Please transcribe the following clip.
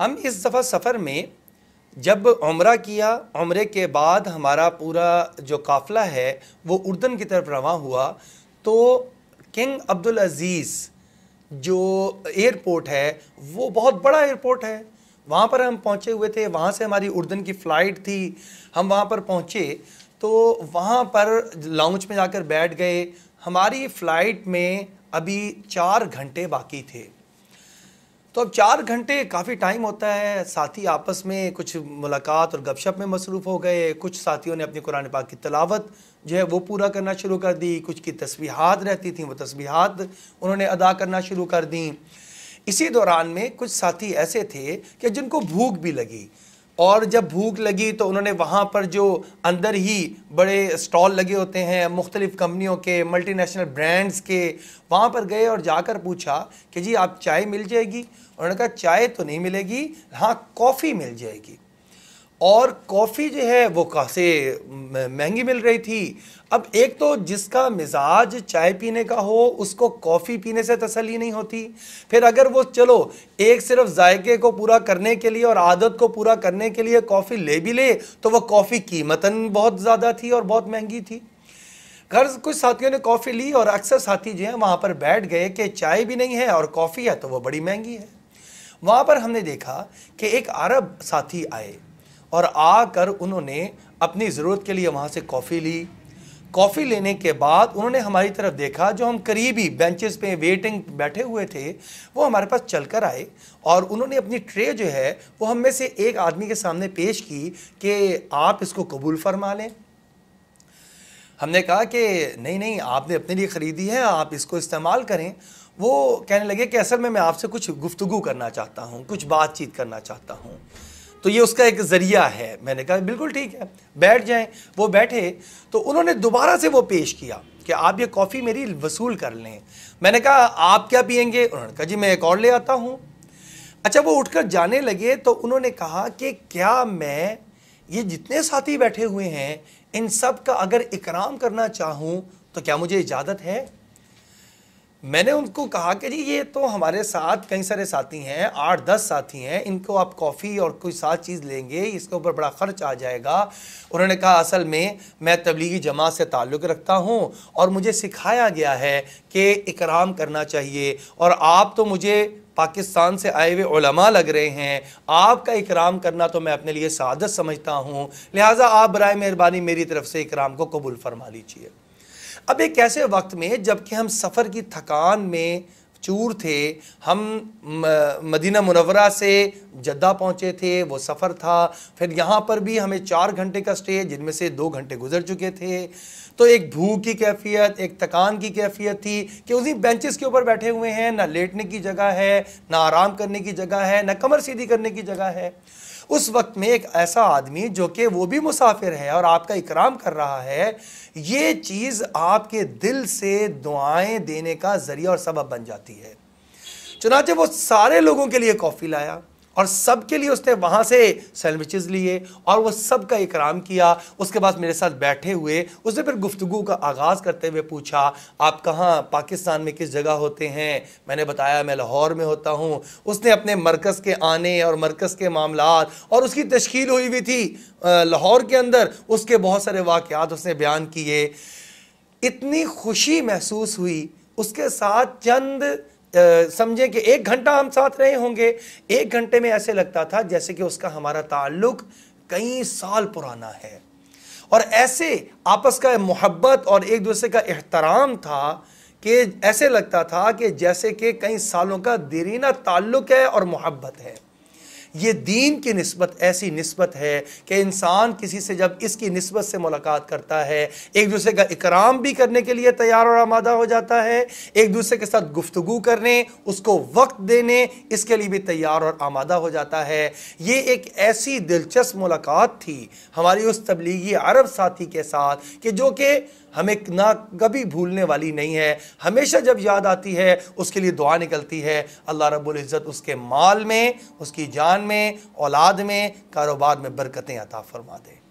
हम इस दफ़ा सफ़र में जब उम्र किया उम्र के बाद हमारा पूरा जो काफ़िला है वो उर्दन की तरफ रवा हुआ तो किंग अब्दुल अज़ीज़ जो एयरपोर्ट है वो बहुत बड़ा एयरपोर्ट है वहाँ पर हम पहुँचे हुए थे वहाँ से हमारी उर्दन की फ़्लाइट थी हम वहाँ पर पहुँचे तो वहाँ पर लाउंज में जाकर बैठ गए हमारी फ़्लाइट में अभी चार घंटे बाकी थे तो अब चार घंटे काफ़ी टाइम होता है साथी आपस में कुछ मुलाकात और गपशप में मसरूफ़ हो गए कुछ साथियों ने अपने कुरान पाक की तलावत जो है वो पूरा करना शुरू कर दी कुछ की तस्वीहात रहती थी वो तस्वीहात उन्होंने अदा करना शुरू कर दी इसी दौरान में कुछ साथी ऐसे थे कि जिनको भूख भी लगी और जब भूख लगी तो उन्होंने वहाँ पर जो अंदर ही बड़े स्टॉल लगे होते हैं मुख्तलिफ़ कंपनियों के मल्टीनेशनल ब्रांड्स के वहाँ पर गए और जाकर पूछा कि जी आप चाय मिल जाएगी उन्होंने कहा चाय तो नहीं मिलेगी हाँ कॉफ़ी मिल जाएगी और कॉफ़ी जो है वो काफी महंगी मिल रही थी अब एक तो जिसका मिजाज चाय पीने का हो उसको कॉफ़ी पीने से तसली नहीं होती फिर अगर वो चलो एक सिर्फ जायके को पूरा करने के लिए और आदत को पूरा करने के लिए कॉफ़ी ले भी ले तो वह कॉफ़ी कीमतन बहुत ज़्यादा थी और बहुत महंगी थी गर्ज कुछ साथियों ने कॉफ़ी ली और अक्सर साथी जो हैं वहाँ पर बैठ गए कि चाय भी नहीं है और कॉफ़ी है तो वह बड़ी महंगी है वहाँ पर हमने देखा कि एक अरब साथी आए और आकर उन्होंने अपनी ज़रूरत के लिए वहाँ से कॉफ़ी ली कॉफ़ी लेने के बाद उन्होंने हमारी तरफ देखा जो हम करीबी बेंचेस पे वेटिंग बैठे हुए थे वो हमारे पास चल कर आए और उन्होंने अपनी ट्रे जो है वो हम में से एक आदमी के सामने पेश की कि आप इसको कबूल फरमा लें हमने कहा कि नहीं नहीं आपने अपने लिए ख़रीदी है आप इसको इस्तेमाल करें वो कहने लगे कि असल में मैं आपसे कुछ गुफ्तु करना चाहता हूँ कुछ बातचीत करना चाहता हूँ तो ये उसका एक ज़रिया है मैंने कहा बिल्कुल ठीक है बैठ जाएं वो बैठे तो उन्होंने दोबारा से वो पेश किया कि आप ये कॉफ़ी मेरी वसूल कर लें मैंने कहा आप क्या पियेंगे उन्होंने कहा जी मैं एक और ले आता हूँ अच्छा वो उठकर जाने लगे तो उन्होंने कहा कि क्या मैं ये जितने साथी बैठे हुए हैं इन सब का अगर इकराम करना चाहूँ तो क्या मुझे इजाज़त है मैंने उनको कहा कि जी ये तो हमारे साथ कई सारे साथी हैं आठ दस साथी हैं इनको आप कॉफ़ी और कोई सात चीज़ लेंगे इसके ऊपर बड़ा ख़र्च आ जाएगा उन्होंने कहा असल में मैं तबलीगी जमात से ताल्लुक़ रखता हूँ और मुझे सिखाया गया है कि इकराम करना चाहिए और आप तो मुझे पाकिस्तान से आए हुए उलमा लग रहे हैं आपका इकराम करना तो मैं अपने लिए सादत समझता हूँ लिहाजा आप बर मेहरबानी मेरी तरफ से इकराम को कबूल फरमा लीजिए अब एक ऐसे वक्त में जबकि हम सफ़र की थकान में चूर थे हम मदीना मुनवरा से जद्दा पहुँचे थे वो सफ़र था फिर यहाँ पर भी हमें चार घंटे का स्टे जिनमें से दो घंटे गुजर चुके थे तो एक भूख की कैफियत एक थकान की कैफियत थी कि उसी बेंचेस के ऊपर बैठे हुए हैं ना लेटने की जगह है ना आराम करने की जगह है ना कमर सीधी करने की जगह है उस वक्त में एक ऐसा आदमी जो कि वो भी मुसाफिर है और आपका इकराम कर रहा है ये चीज़ आपके दिल से दुआएं देने का ज़रिया और सबब बन जाती है चुनाचे वो सारे लोगों के लिए कॉफ़ी लाया और सबके लिए उसने वहाँ से सैंडविचेस लिए और वो सब का इकराम किया उसके बाद मेरे साथ बैठे हुए उसने फिर गुफ्तु का आगाज़ करते हुए पूछा आप कहाँ पाकिस्तान में किस जगह होते हैं मैंने बताया मैं लाहौर में होता हूँ उसने अपने मरकज़ के आने और मरकज़ के मामला और उसकी तश्ील हुई हुई थी लाहौर के अंदर उसके बहुत सारे वाक़ात उसने बयान किए इतनी खुशी महसूस हुई उसके साथ चंद समझे कि एक घंटा हम साथ रहे होंगे एक घंटे में ऐसे लगता था जैसे कि उसका हमारा ताल्लुक कई साल पुराना है और ऐसे आपस का मोहब्बत और एक दूसरे का एहतराम था कि ऐसे लगता था कि जैसे कि कई सालों का दरीना ताल्लुक है और मोहब्बत है ये दीन की नस्बत ऐसी नस्बत है कि इंसान किसी से जब इसकी नस्बत से मुलाकात करता है एक दूसरे का इकराम भी करने के लिए तैयार और आमादा हो जाता है एक दूसरे के साथ गुफ्तु करने उसको वक्त देने इसके लिए भी तैयार और आमादा हो जाता है ये एक ऐसी दिलचस्प मुलाकात थी हमारी उस तबलीगी अरब साथी के साथ कि जो कि हमें ना कभी भूलने वाली नहीं है हमेशा जब याद आती है उसके लिए दुआ निकलती है अल्लाह रब्बुल इज़्ज़त उसके माल में उसकी जान में औलाद में कारोबार में बरकतें अता फरमा दें